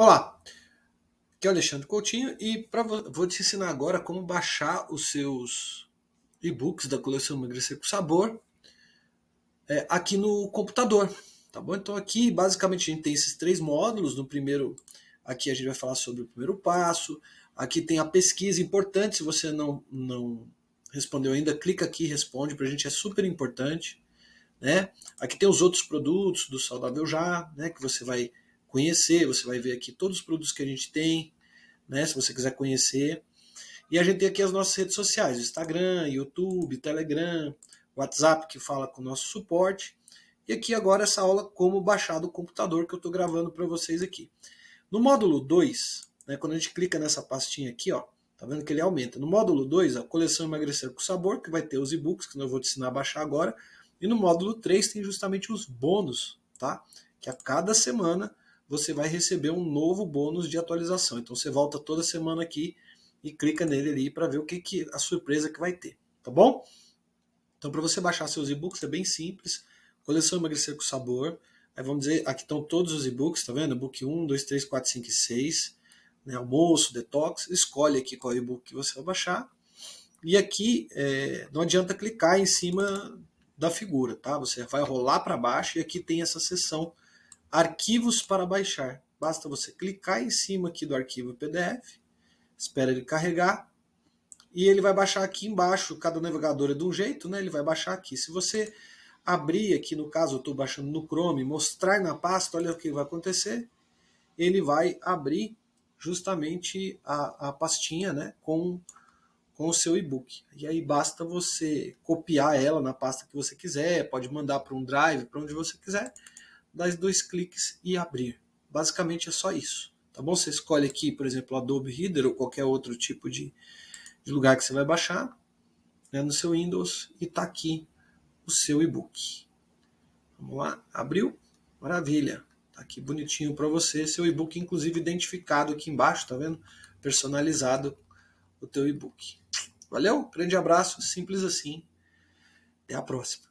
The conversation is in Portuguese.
Olá, aqui é o Alexandre Coutinho e pra, vou te ensinar agora como baixar os seus e-books da coleção Emagrecer com Sabor é, aqui no computador, tá bom? Então aqui basicamente a gente tem esses três módulos, no primeiro aqui a gente vai falar sobre o primeiro passo, aqui tem a pesquisa, importante, se você não, não respondeu ainda, clica aqui responde, para a gente é super importante, né? Aqui tem os outros produtos do Saudável Já, né, que você vai conhecer. Você vai ver aqui todos os produtos que a gente tem, né? Se você quiser conhecer. E a gente tem aqui as nossas redes sociais: Instagram, YouTube, Telegram, WhatsApp, que fala com o nosso suporte. E aqui agora essa aula como baixar do computador que eu estou gravando para vocês aqui. No módulo 2, né, quando a gente clica nessa pastinha aqui, ó, tá vendo que ele aumenta. No módulo 2, a coleção emagrecer com sabor, que vai ter os e-books, que eu vou te ensinar a baixar agora. E no módulo 3 tem justamente os bônus, tá? Que a cada semana você vai receber um novo bônus de atualização. Então você volta toda semana aqui e clica nele ali para ver o que, que a surpresa que vai ter, tá bom? Então para você baixar seus e-books é bem simples. Coleção emagrecer com sabor. Aí vamos dizer, aqui estão todos os e-books, tá vendo? Book 1, 2, 3, 4, 5 e 6. Né? Almoço, detox. Escolhe aqui qual e-book que você vai baixar. E aqui é, não adianta clicar em cima da figura, tá? Você vai rolar para baixo e aqui tem essa seção arquivos para baixar. Basta você clicar em cima aqui do arquivo PDF, espera ele carregar e ele vai baixar aqui embaixo. Cada navegador é de um jeito, né? Ele vai baixar aqui. Se você abrir aqui, no caso eu estou baixando no Chrome, mostrar na pasta, olha o que vai acontecer. Ele vai abrir justamente a, a pastinha né, com, com o seu e-book. E aí basta você copiar ela na pasta que você quiser, pode mandar para um drive, para onde você quiser, os dois cliques e abrir. Basicamente é só isso, tá bom? Você escolhe aqui, por exemplo, Adobe Reader ou qualquer outro tipo de, de lugar que você vai baixar né, no seu Windows e tá aqui o seu e-book. Vamos lá, abriu, maravilha. Tá aqui bonitinho para você, seu e-book inclusive identificado aqui embaixo, tá vendo? Personalizado o teu e-book. Valeu, grande abraço, simples assim. Até a próxima.